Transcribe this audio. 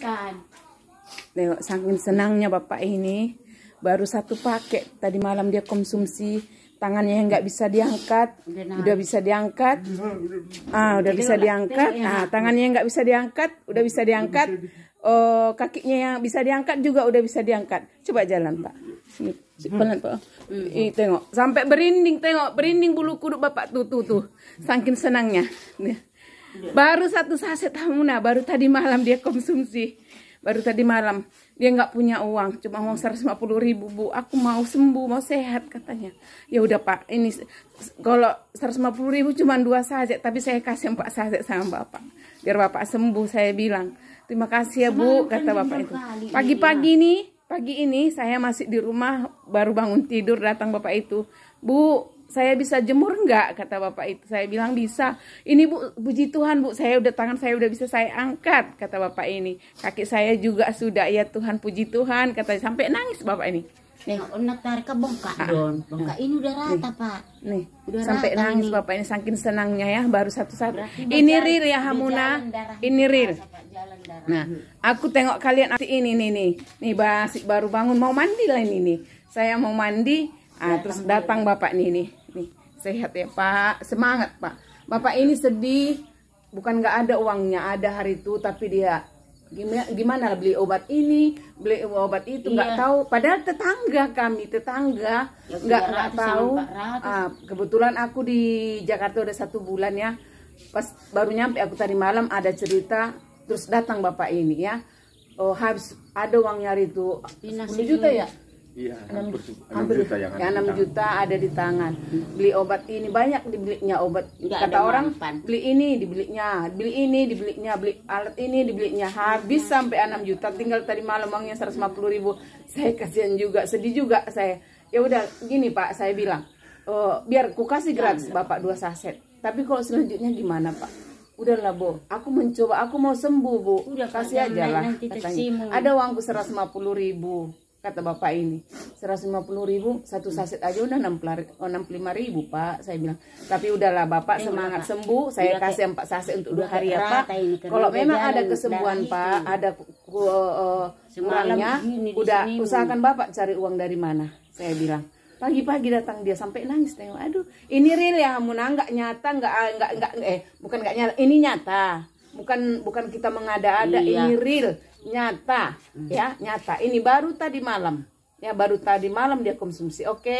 Kan? Tengok saking senangnya bapak ini baru satu paket tadi malam dia konsumsi tangannya yang nggak bisa diangkat udah, bisa diangkat ah udah bisa diangkat ya. ah tangannya yang nggak bisa diangkat udah bisa diangkat oh kakinya yang bisa diangkat juga udah bisa diangkat coba jalan pak pelan pak hmm. Ih, tengok sampai berinding tengok berinding bulu kuduk bapak tuh tuh tuh saking senangnya Iya. Baru satu saset Hamuna, baru tadi malam dia konsumsi. Baru tadi malam dia nggak punya uang, cuma uang 150 ribu bu. Aku mau sembuh, mau sehat katanya. Ya udah pak, ini kalau 150 ribu cuma dua saset, tapi saya kasih empat saset sama bapak. Biar bapak sembuh, saya bilang. Terima kasih ya bu, kata kan bapak itu. Pagi-pagi ini pagi ini saya masih di rumah, baru bangun tidur datang bapak itu. Bu, saya bisa jemur enggak kata bapak itu saya bilang bisa ini bu puji Tuhan bu saya udah tangan saya udah bisa saya angkat kata bapak ini kaki saya juga sudah ya Tuhan puji Tuhan kata sampai nangis bapak ini nih nak tarik ke bongka ah, don bongka ini udah rata nih. pak nih udah sampai rata nangis ini. bapak ini saking senangnya ya baru satu-satu ini jalan, real ya Hamuna ini real nah aku tengok kalian ah, ini nih nih nih basi baru bangun mau mandi lah ini nih saya mau mandi ah, terus datang bapak ini nih sehat ya Pak semangat Pak Bapak ini sedih bukan nggak ada uangnya ada hari itu tapi dia gimana, beli obat ini beli obat itu nggak iya. tahu padahal tetangga kami tetangga nggak ya, nggak tahu ah, kebetulan aku di Jakarta udah satu bulan ya pas baru nyampe aku tadi malam ada cerita terus datang bapak ini ya oh habis ada uangnya hari itu 10 juta ya Iya, 6, 6 juta yang ada, 6 juta ada di tangan. Beli obat ini banyak dibelinya obat. Kata orang mampan. beli ini dibelinya, beli ini dibelinya, beli alat ini dibelinya. Habis iya. sampai 6 juta, tinggal tadi malam uangnya 150 ribu. Saya kasihan juga, sedih juga saya. Ya udah, gini Pak, saya bilang, e, biar ku kasih gratis iya. Bapak dua saset. Tapi kalau selanjutnya gimana Pak? udahlah bu aku mencoba aku mau sembuh bu udah kasih aja lah ada uangku seratus lima puluh ribu kata bapak ini 150 ribu satu saset aja udah 65 ribu pak saya bilang tapi udahlah bapak iya, semangat pak. sembuh saya iya, kasih empat saset untuk dua hari ya pak kalau memang ada kesembuhan pak itu. ada uh, kurangnya eh, udah sini, usahakan bu. bapak cari uang dari mana saya bilang pagi-pagi datang dia sampai nangis tengok aduh ini real ya munang ah, nggak nyata nggak nggak nggak eh bukan nggak nyata ini nyata bukan bukan kita mengada-ada iya. ini real nyata hmm. ya nyata ini baru tadi malam ya baru tadi malam dia konsumsi oke